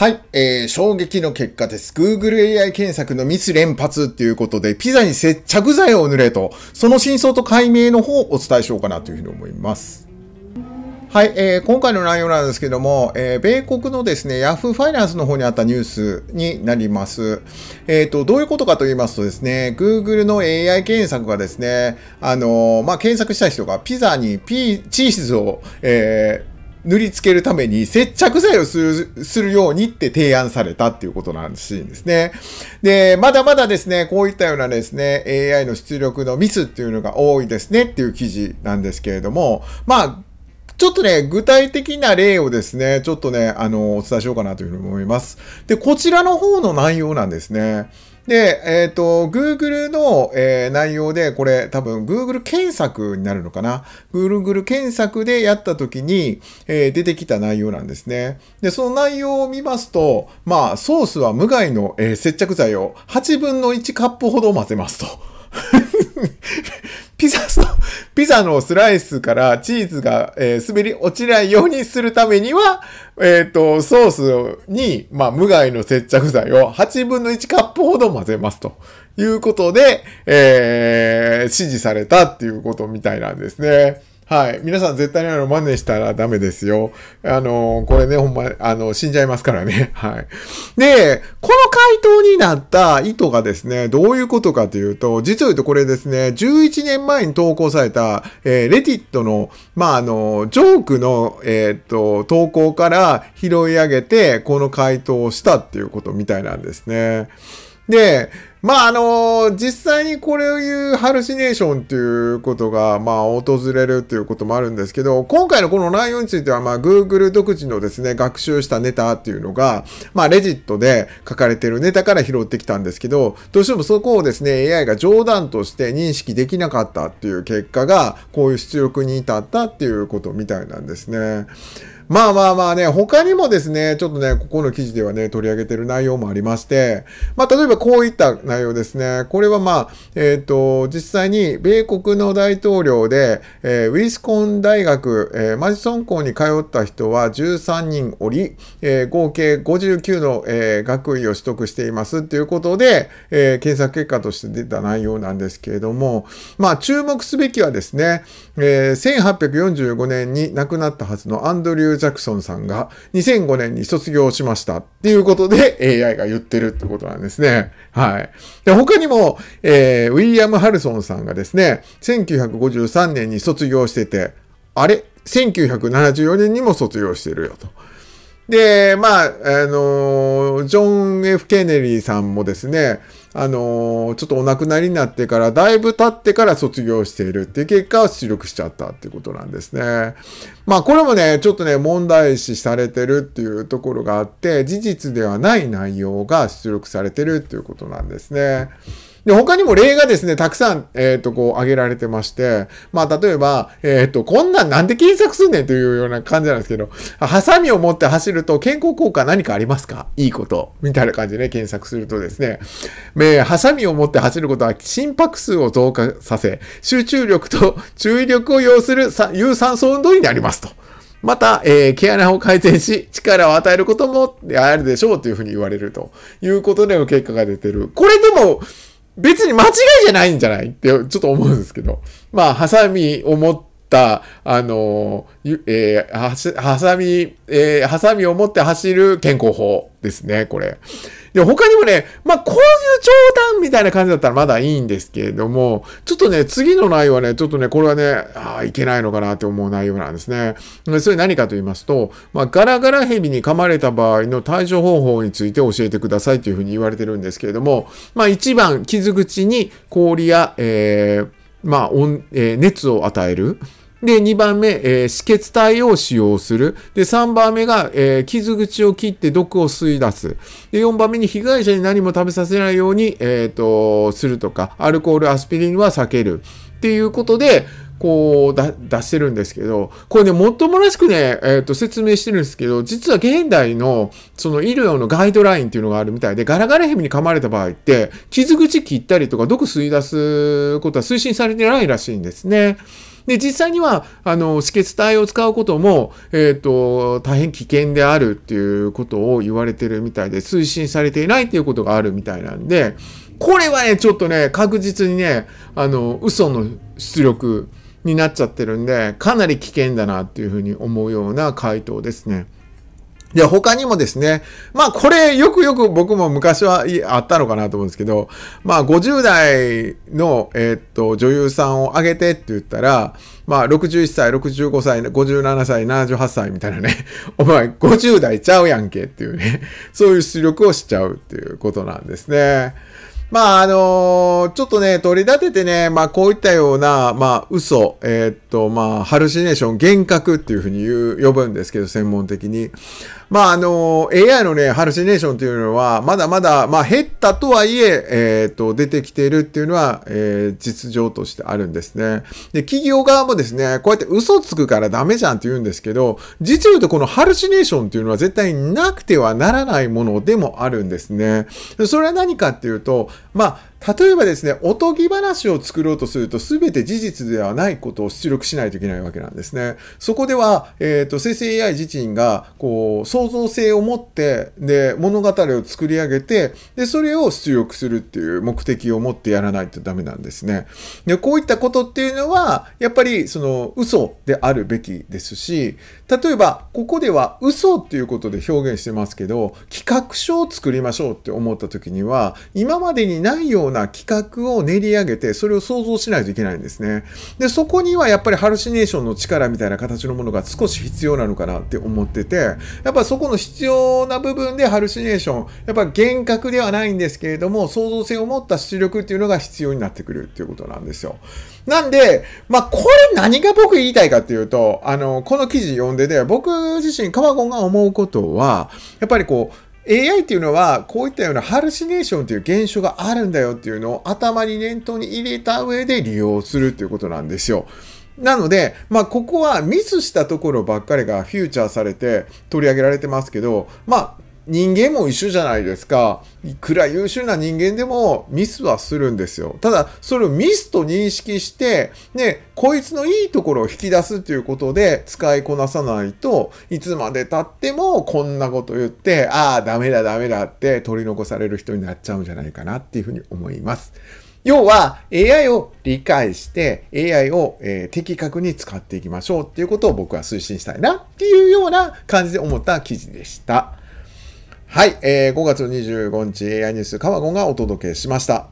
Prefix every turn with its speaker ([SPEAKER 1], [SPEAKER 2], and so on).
[SPEAKER 1] はい、えー、衝撃の結果です。Google AI 検索のミス連発っていうことで、ピザに接着剤を塗れと、その真相と解明の方をお伝えしようかなというふうに思います。はい、えー、今回の内容なんですけども、えー、米国のですね、Yahoo ファイナンスの方にあったニュースになります。えっ、ー、と、どういうことかと言いますとですね、Google の AI 検索がですね、あのー、まあ、検索した人がピザにピチーズを、えー、塗りつけるために接着剤をするするようにって提案されたっていうことなんですね。で、まだまだですね、こういったようなですね、AI の出力のミスっていうのが多いですねっていう記事なんですけれども、まあ、ちょっとね、具体的な例をですね、ちょっとね、あの、お伝えしようかなというふうに思います。で、こちらの方の内容なんですね。で、えっ、ー、と、Google の、えー、内容で、これ多分 Google 検索になるのかな ?Google 検索でやった時に、えー、出てきた内容なんですね。で、その内容を見ますと、まあ、ソースは無害の、え接着剤を8分の1カップほど混ぜますと。ピザの、ピザのスライスからチーズが、えー、滑り落ちないようにするためには、えっ、ー、と、ソースに、まあ、無害の接着剤を8分の1カップほど混ぜますということで、えー、指示されたっていうことみたいなんですね。はい。皆さん絶対にあの、真似したらダメですよ。あの、これね、ほんま、あの、死んじゃいますからね。はい。で、この回答になった意図がですね、どういうことかというと、実を言うとこれですね、11年前に投稿された、えー、レティットの、まあ、あの、ジョークの、えー、っと、投稿から拾い上げて、この回答をしたっていうことみたいなんですね。で、まあ、あのー、実際にこれをいうハルシネーションっていうことが、まあ、訪れるっていうこともあるんですけど、今回のこのライオンについては、まあ、Google 独自のですね、学習したネタっていうのが、まあ、レジットで書かれてるネタから拾ってきたんですけど、どうしてもそこをですね、AI が冗談として認識できなかったっていう結果が、こういう出力に至ったっていうことみたいなんですね。まあまあまあね、他にもですね、ちょっとね、ここの記事ではね、取り上げてる内容もありまして、まあ例えばこういった内容ですね。これはまあ、えっ、ー、と、実際に米国の大統領で、えー、ウィスコン大学、えー、マジソン校に通った人は13人おり、えー、合計59の、えー、学位を取得していますっていうことで、えー、検索結果として出た内容なんですけれども、まあ注目すべきはですね、えー、1845年に亡くなったはずのアンドリュージャクソンさんが2005年に卒業しましたっていうことで AI が言ってるってことなんですね。はい。で、他にも、えー、ウィリアム・ハルソンさんがですね、1953年に卒業してて、あれ ?1974 年にも卒業してるよと。で、まあ、あのー、ジョン・ F・ ケネリーさんもですね、あのー、ちょっとお亡くなりになってから、だいぶ経ってから卒業しているっていう結果を出力しちゃったっていうことなんですね。まあ、これもね、ちょっとね、問題視されてるっていうところがあって、事実ではない内容が出力されてるっていうことなんですね。で、他にも例がですね、たくさん、えっ、ー、と、こう、挙げられてまして、まあ、例えば、えっ、ー、と、こんなんなんで検索すんねんというような感じなんですけど、ハサミを持って走ると健康効果何かありますかいいこと。みたいな感じで、ね、検索するとですね、えー、ハサミを持って走ることは心拍数を増加させ、集中力と注意力を要する有酸素運動になりますと。また、えー、毛穴を改善し、力を与えることもあるでしょうというふうに言われるということでの結果が出てる。これでも、別に間違いじゃないんじゃないってちょっと思うんですけど。まあ、ハサミを持っ、あの、えー、はさみ、えー、はさみを持って走る健康法ですね、これ。で、他にもね、まあ、こういう冗談みたいな感じだったらまだいいんですけれども、ちょっとね、次の内容はね、ちょっとね、これはね、ああ、いけないのかなって思う内容なんですね。それ何かと言いますと、まあ、ガラガラヘビに噛まれた場合の対処方法について教えてくださいというふうに言われてるんですけれども、まあ、1番、傷口に氷や、えー、まあ、温えー、熱を与える。で、2番目、えー、止血体を使用する。で、3番目が、えー、傷口を切って毒を吸い出す。で、4番目に被害者に何も食べさせないように、えっ、ー、と、するとか、アルコール、アスピリンは避ける。っていうことで、こう出してるんですけど、これね、もっともらしくね、えっ、ー、と、説明してるんですけど、実は現代の、その医療のガイドラインっていうのがあるみたいで、ガラガラヘビに噛まれた場合って、傷口切ったりとか毒吸い出すことは推進されてないらしいんですね。で、実際には、あの、止血体を使うことも、えっ、ー、と、大変危険であるっていうことを言われてるみたいで、推進されていないっていうことがあるみたいなんで、これはね、ちょっとね、確実にね、あの、嘘の出力、になっちゃってるんで、かなり危険だなっていうふうに思うような回答ですね。で、他にもですね、まあこれよくよく僕も昔はあったのかなと思うんですけど、まあ50代の、えー、っと女優さんを挙げてって言ったら、まあ61歳、65歳、57歳、78歳みたいなね、お前50代ちゃうやんけっていうね、そういう出力をしちゃうっていうことなんですね。まあ、あのー、ちょっとね、取り立ててね、まあ、こういったような、まあ、嘘、えー、っと、まあ、ハルシネーション、幻覚っていうふうに言う、呼ぶんですけど、専門的に。まあ、あの、AI のね、ハルシネーションというのは、まだまだ、まあ、減ったとはいえ、えっ、ー、と、出てきているっていうのは、えー、実情としてあるんですね。で、企業側もですね、こうやって嘘つくからダメじゃんって言うんですけど、実を言うとこのハルシネーションっていうのは絶対なくてはならないものでもあるんですね。それは何かっていうと、まあ、例えばですね、おとぎ話を作ろうとすると、すべて事実ではないことを出力しないといけないわけなんですね。そこでは、えっ、ー、と、生成 AI 自身が、こう、創造性を持って、で、物語を作り上げて、で、それを出力するっていう目的を持ってやらないとダメなんですね。で、こういったことっていうのは、やっぱり、その、嘘であるべきですし、例えば、ここでは嘘っていうことで表現してますけど、企画書を作りましょうって思った時には、今までにないよううな企画を練り上げて、それを想像しないといけないんですね。で、そこにはやっぱりハルシネーションの力みたいな形のものが少し必要なのかなって思ってて、やっぱそこの必要な部分でハルシネーション、やっぱ幻覚ではないんですけれども、創造性を持った出力っていうのが必要になってくるっていうことなんですよ。なんで、まあ、これ何が僕言いたいかっていうと、あの、この記事読んでて、僕自身、カワゴンが思うことは、やっぱりこう、AI っていうのは、こういったようなハルシネーションという現象があるんだよっていうのを頭に念頭に入れた上で利用するということなんですよ。なので、まあ、ここはミスしたところばっかりがフューチャーされて取り上げられてますけど、まあ、人間も一緒じゃないですか。いくら優秀な人間でもミスはするんですよ。ただ、それをミスと認識して、ね、こいつのいいところを引き出すっていうことで使いこなさないといつまで経ってもこんなこと言って、ああ、ダメだダメだって取り残される人になっちゃうんじゃないかなっていうふうに思います。要は AI を理解して AI を、え的確に使っていきましょうっていうことを僕は推進したいなっていうような感じで思った記事でした。はい、えー、5月25日 AI ニュース、カワゴンがお届けしました。